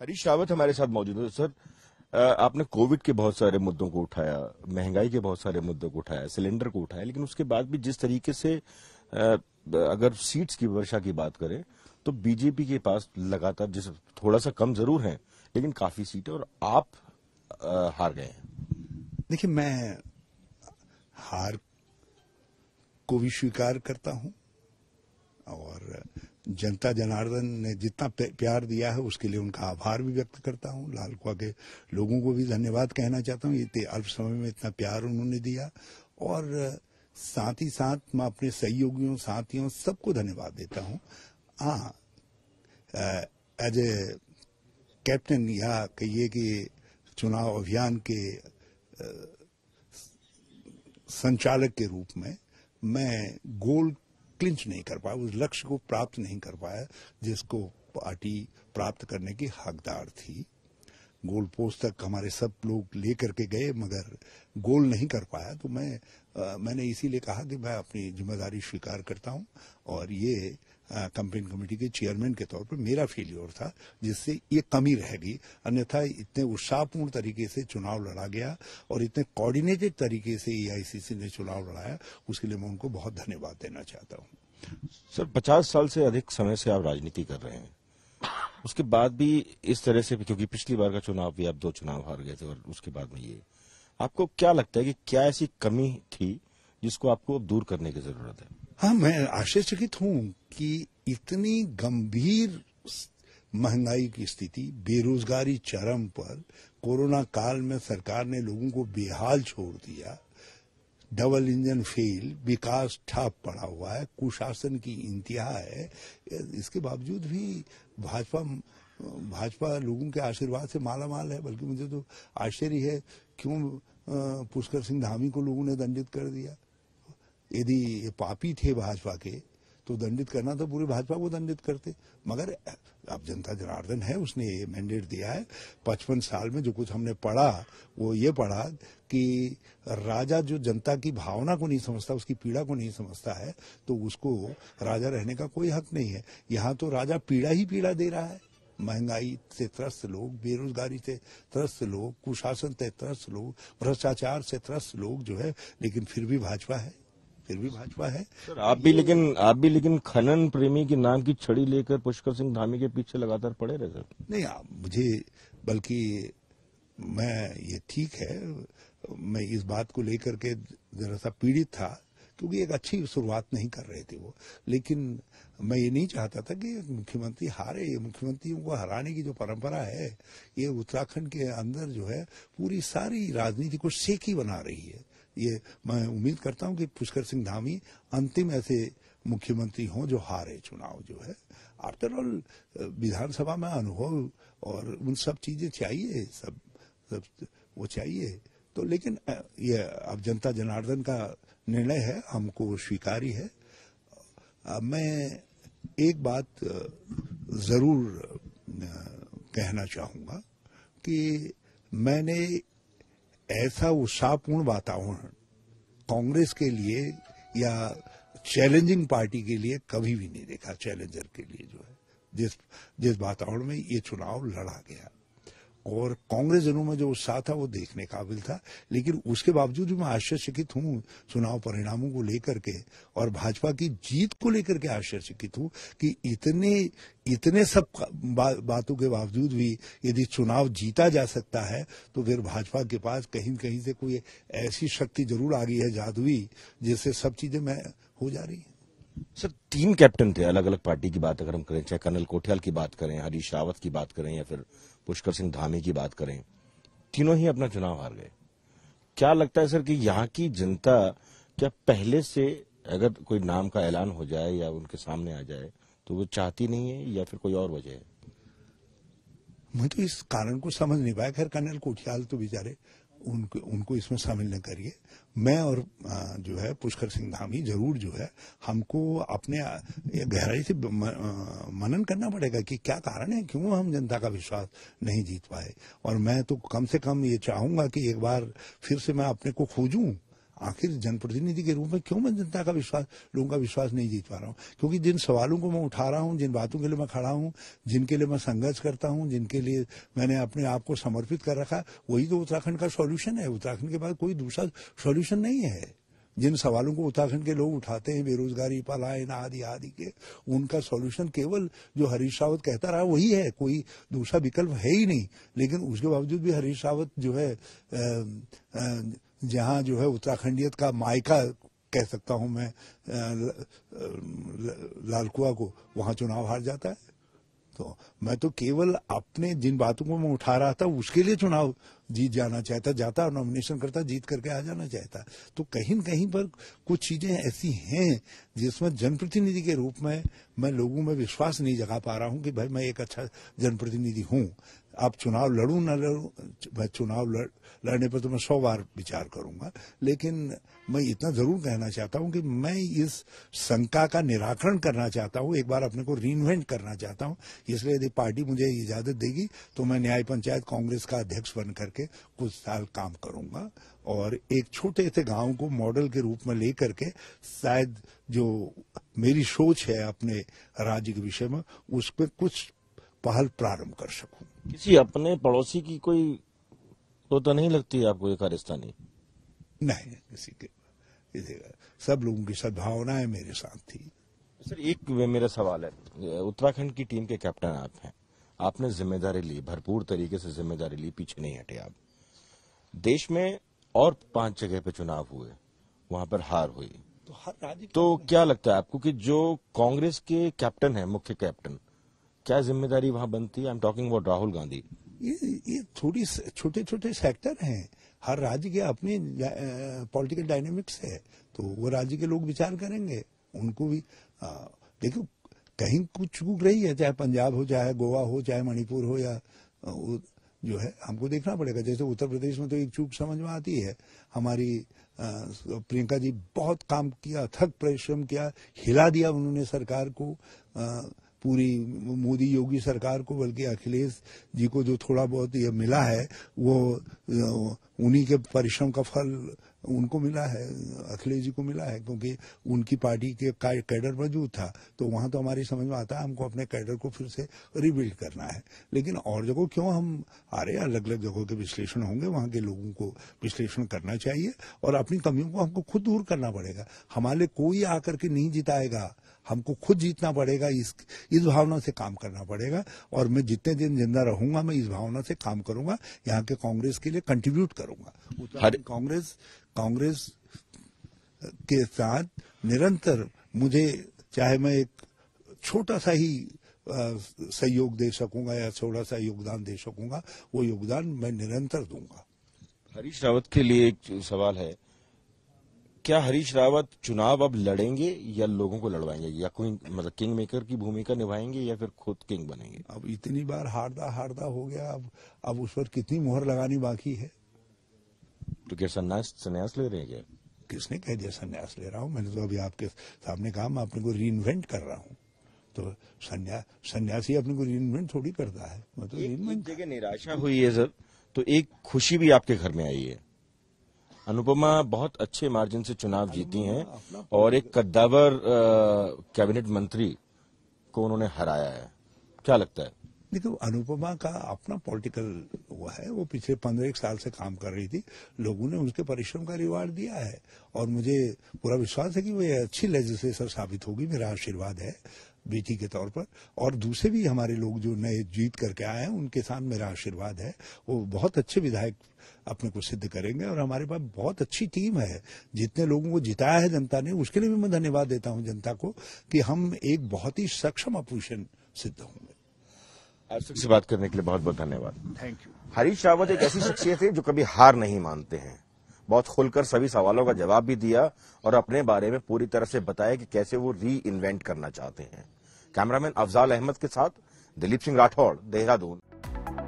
हरीश रावत हमारे साथ मौजूद है सर आपने कोविड के बहुत सारे मुद्दों को उठाया महंगाई के बहुत सारे मुद्दों को उठाया सिलेंडर को उठाया लेकिन उसके बाद भी जिस तरीके से अगर सीट्स की वर्षा की बात करें तो बीजेपी के पास लगातार जिस थोड़ा सा कम जरूर है लेकिन काफी सीटें और आप हार गए हैं देखिए मैं हार को भी स्वीकार करता हूं और जनता जनार्दन ने जितना प्यार दिया है उसके लिए उनका आभार भी व्यक्त करता हूँ लालकुआ के लोगों को भी धन्यवाद कहना चाहता हूँ इतने अल्प समय में इतना प्यार उन्होंने दिया और साथ ही साथ मैं अपने सहयोगियों साथियों सबको धन्यवाद देता हूँ हाँ एज ए कैप्टन या कहिए कि चुनाव अभियान के संचालक के रूप में मैं गोल्ड क्लिंच नहीं कर पाया उस लक्ष्य को प्राप्त नहीं कर पाया जिसको पार्टी प्राप्त करने की हकदार थी गोल पोस्ट तक हमारे सब लोग ले करके गए मगर गोल नहीं कर पाया तो मैं आ, मैंने इसीलिए कहा कि मैं अपनी जिम्मेदारी स्वीकार करता हूं और ये कंपेन कमेटी के चेयरमैन के तौर पर मेरा फेल्योर था जिससे ये कमी रह गई अन्यथा इतने उत्साहपूर्ण तरीके से चुनाव लड़ा गया और इतने कोऑर्डिनेटेड तरीके से एआईसीसी ने चुनाव लड़ाया उसके लिए मैं उनको बहुत धन्यवाद देना चाहता हूँ सर पचास साल से अधिक समय से आप राजनीति कर रहे हैं उसके बाद भी इस तरह से क्योंकि पिछली बार का चुनाव भी आप दो चुनाव हार गए थे और उसके बाद में ये आपको क्या लगता है कि क्या ऐसी कमी थी जिसको आपको दूर करने की जरूरत है हाँ मैं आश्चर्यचकित हूं कि इतनी गंभीर महंगाई की स्थिति बेरोजगारी चरम पर कोरोना काल में सरकार ने लोगों को बेहाल छोड़ दिया डबल इंजन फेल विकास ठाप पड़ा हुआ है कुशासन की इंतहा है इसके बावजूद भी भाजपा भाजपा लोगों के आशीर्वाद से माला माल है बल्कि मुझे तो आश्चर्य है क्यों पुष्कर सिंह धामी को लोगों ने दंडित कर दिया यदि पापी थे भाजपा के तो दंडित करना तो पूरी भाजपा को दंडित करते मगर अब जनता जनार्दन है उसने ये मैंडेट दिया है पचपन साल में जो कुछ हमने पढ़ा वो ये पढ़ा कि राजा जो जनता की भावना को नहीं समझता उसकी पीड़ा को नहीं समझता है तो उसको राजा रहने का कोई हक नहीं है यहाँ तो राजा पीड़ा ही पीड़ा दे रहा है महंगाई से त्रस्त लोग बेरोजगारी से त्रस्त लोग कुशासन से त्रस्त लोग भ्रष्टाचार से त्रस्त लोग जो है लेकिन फिर भी भाजपा है फिर भी भाजपा है सर आप भी लेकिन आप भी लेकिन खनन प्रेमी के नाम की छड़ी लेकर पुष्कर सिंह धामी के पीछे लगातार पड़े रहे सर नहीं आप मुझे बल्कि मैं ये ठीक है मैं इस बात को लेकर के जरा सा पीड़ित था क्योंकि एक अच्छी शुरुआत नहीं कर रहे थे वो लेकिन मैं ये नहीं चाहता था कि मुख्यमंत्री हारे मुख्यमंत्रियों को हराने की जो परंपरा है ये उत्तराखंड के अंदर जो है पूरी सारी राजनीति को सेकी बना रही है ये मैं उम्मीद करता हूं कि पुष्कर सिंह धामी अंतिम ऐसे मुख्यमंत्री हों जो हारे चुनाव जो है आफ्टर ऑल विधानसभा में अनुभव और उन सब चीजें चाहिए सब सब वो चाहिए तो लेकिन ये अब जनता जनार्दन का निर्णय है हमको स्वीकारी है अब मैं एक बात जरूर कहना चाहूंगा कि मैंने ऐसा उत्साहपूर्ण वातावरण कांग्रेस के लिए या चैलेंजिंग पार्टी के लिए कभी भी नहीं देखा चैलेंजर के लिए जो है जिस जिस वातावरण में ये चुनाव लड़ा गया और कांग्रेस जनों में जो उत्साह था वो देखने काबिल था लेकिन उसके बावजूद भी मैं आश्चर्यचकित हूँ चुनाव परिणामों को लेकर के और भाजपा की जीत को लेकर के आश्चर्यचकित हूँ कि इतने इतने सब बा, बातों के बावजूद भी यदि चुनाव जीता जा सकता है तो फिर भाजपा के पास कहीं कहीं से कोई ऐसी शक्ति जरूर आ गई है जादुई जिससे सब चीजें मैं हो जा रही है सर टीम कैप्टन थे अलग अलग पार्टी की बात अगर हम करें चाहे कर्नल कोठियाल की बात करें हरीश रावत की बात करें या फिर पुष्कर सिंह धामी की बात करें तीनों ही अपना चुनाव हार गए क्या लगता है सर कि यहाँ की जनता क्या पहले से अगर कोई नाम का ऐलान हो जाए या उनके सामने आ जाए तो वो चाहती नहीं है या फिर कोई और वजह है मैं तो इस कारण को समझ नहीं पाया खैर कर्नल कोठियाल तो बेचारे उनको उनको इसमें शामिल न करिए मैं और जो है पुष्कर सिंह धामी जरूर जो है हमको अपने गहराई से मनन करना पड़ेगा कि क्या कारण है क्यों हम जनता का विश्वास नहीं जीत पाए और मैं तो कम से कम ये चाहूंगा कि एक बार फिर से मैं अपने को खोजूं आखिर जनप्रतिनिधि के रूप में क्यों मैं जनता का विश्वास लोगों का विश्वास नहीं जीत पा रहा हूँ क्योंकि जिन सवालों को मैं उठा रहा हूँ जिन बातों के लिए मैं खड़ा हूँ जिनके लिए मैं संघर्ष करता हूँ जिनके लिए मैंने अपने आप को समर्पित कर रखा वही तो उत्तराखंड का सोल्यूशन है उत्तराखंड के पास कोई दूसरा सोल्यूशन नहीं है जिन सवालों को उत्तराखंड के लोग उठाते हैं बेरोजगारी पलायन आदि आदि के उनका सॉल्यूशन केवल जो हरीश रावत कहता रहा वही है कोई दूसरा विकल्प है ही नहीं लेकिन उसके बावजूद भी हरीश रावत जो है जहाँ जो है उत्तराखंडियत का मायका कह सकता हूं मैं लालकुआ को वहां चुनाव हार जाता है तो मैं तो केवल अपने जिन बातों को मैं उठा रहा था उसके लिए चुनाव जीत जाना चाहता जाता और नॉमिनेशन करता जीत करके आ जाना चाहता तो कहीं न कहीं पर कुछ चीजें ऐसी हैं जिसमें जनप्रतिनिधि के रूप में मैं लोगों में विश्वास नहीं जगा पा रहा हूं कि भाई मैं एक अच्छा जनप्रतिनिधि हूं आप चुनाव लड़ू ना लड़ू मैं चुनाव लड़ लड़ने पर तो मैं सौ बार विचार करूंगा लेकिन मैं इतना जरूर कहना चाहता हूं कि मैं इस शंका का निराकरण करना चाहता हूं एक बार अपने को रीइन्वेंट करना चाहता हूं इसलिए यदि पार्टी मुझे इजाजत देगी तो मैं न्याय पंचायत कांग्रेस का अध्यक्ष बन करके कुछ साल काम करूंगा और एक छोटे से गांव को मॉडल के रूप में लेकर के शायद जो मेरी सोच है अपने राज्य के विषय में उसमें कुछ पहल प्रारंभ कर सकूं किसी अपने पड़ोसी की कोई तो, तो नहीं लगती आपको ये खालिस्तानी नहीं किसी के सब लोगों की सद्भावनाएं मेरे साथ थी सर एक मेरा सवाल है उत्तराखंड की टीम के कैप्टन आप हैं आपने जिम्मेदारी ली भरपूर तरीके से जिम्मेदारी ली पीछे नहीं हटे आप देश में और पांच जगह पे चुनाव हुए वहां पर हार हुई तो हार तो क्या लगता है आपको कि जो कांग्रेस के कैप्टन है मुख्य कैप्टन क्या जिम्मेदारी वहां बनती है I am talking about Rahul Gandhi ये ये थोड़ी छोटे छोटे सेक्टर हैं हर राज्य के अपने पॉलिटिकल डायनेमिक्स है तो वो राज्य के लोग विचार करेंगे उनको भी देखो कहीं कुछ चूक रही है चाहे पंजाब हो चाहे गोवा हो चाहे मणिपुर हो या जो है हमको देखना पड़ेगा जैसे उत्तर प्रदेश में तो एक चूक समझ में आती है हमारी प्रियंका जी बहुत काम किया थक परिश्रम किया हिला दिया उन्होंने सरकार को पूरी मोदी योगी सरकार को बल्कि अखिलेश जी को जो थोड़ा बहुत ये मिला है वो उन्हीं के परिश्रम का फल उनको मिला है अखिलेश जी को मिला है क्योंकि उनकी पार्टी के कैडर मौजूद था तो वहां तो हमारी समझ में आता है हमको अपने कैडर को फिर से रिबिल्ड करना है लेकिन और जगह क्यों हम आ रहे अलग अलग जगहों के विश्लेषण होंगे वहां के लोगों को विश्लेषण करना चाहिए और अपनी कमियों को हमको खुद दूर करना पड़ेगा हमारे कोई आकर के नहीं जिताएगा हमको खुद जीतना पड़ेगा इस इस भावना से काम करना पड़ेगा और मैं जितने दिन जिंदा रहूंगा मैं इस भावना से काम करूंगा यहाँ के कांग्रेस के लिए कंट्रीब्यूट करूंगा कांग्रेस कांग्रेस के साथ निरंतर मुझे चाहे मैं एक छोटा सा ही सहयोग दे सकूंगा या छोटा सा योगदान दे सकूंगा वो योगदान मैं निरंतर दूंगा हरीश रावत के लिए एक सवाल है क्या हरीश रावत चुनाव अब लड़ेंगे या लोगों को लड़वाएंगे या कोई मतलब किंग मेकर की भूमिका निभाएंगे या फिर खुद किंग बनेंगे अब इतनी बार हारदा हारदा हो गया अब अब उस पर कितनी मोहर लगानी बाकी है तो क्या सन्यास सन्यास ले रहे हैं किसने कह दिया सन्यास ले रहा हूँ मैंने तो अभी आपके सामने कहा मैं अपने को री कर रहा हूँ तो सन्या, सन्यासी अपने को री थोड़ी करता है मतलब निराशा हुई है सर तो एक खुशी भी आपके घर में आई है अनुपमा बहुत अच्छे मार्जिन से चुनाव जीती हैं और एक कद्दावर कैबिनेट मंत्री को उन्होंने हराया है क्या लगता है देखो अनुपमा का अपना पॉलिटिकल वो है वो पिछले पंद्रह एक साल से काम कर रही थी लोगों ने उसके परिश्रम का रिवार्ड दिया है और मुझे पूरा विश्वास है कि वो अच्छी लेजिस्लेटर साबित होगी मेरा आशीर्वाद है बेटी के तौर पर और दूसरे भी हमारे लोग जो नए जीत करके आए हैं उनके साथ मेरा आशीर्वाद है वो बहुत अच्छे विधायक अपने को सिद्ध करेंगे और हमारे पास बहुत अच्छी टीम है जितने लोगों को जिताया है जनता ने उसके लिए भी मैं धन्यवाद देता हूँ जनता को कि हम एक बहुत ही सक्षम अपोजिशन सिद्ध होंगे आपसे बात करने के लिए बहुत बहुत धन्यवाद थैंक यू हरीश रावत एक ऐसी शख्सियत है जो कभी हार नहीं मानते हैं बहुत खुलकर सभी सवालों का जवाब भी दिया और अपने बारे में पूरी तरह से बताया कि कैसे वो री इन्वेंट करना चाहते हैं कैमरामैन अफजाल अहमद के साथ दिलीप सिंह राठौड़ देहरादून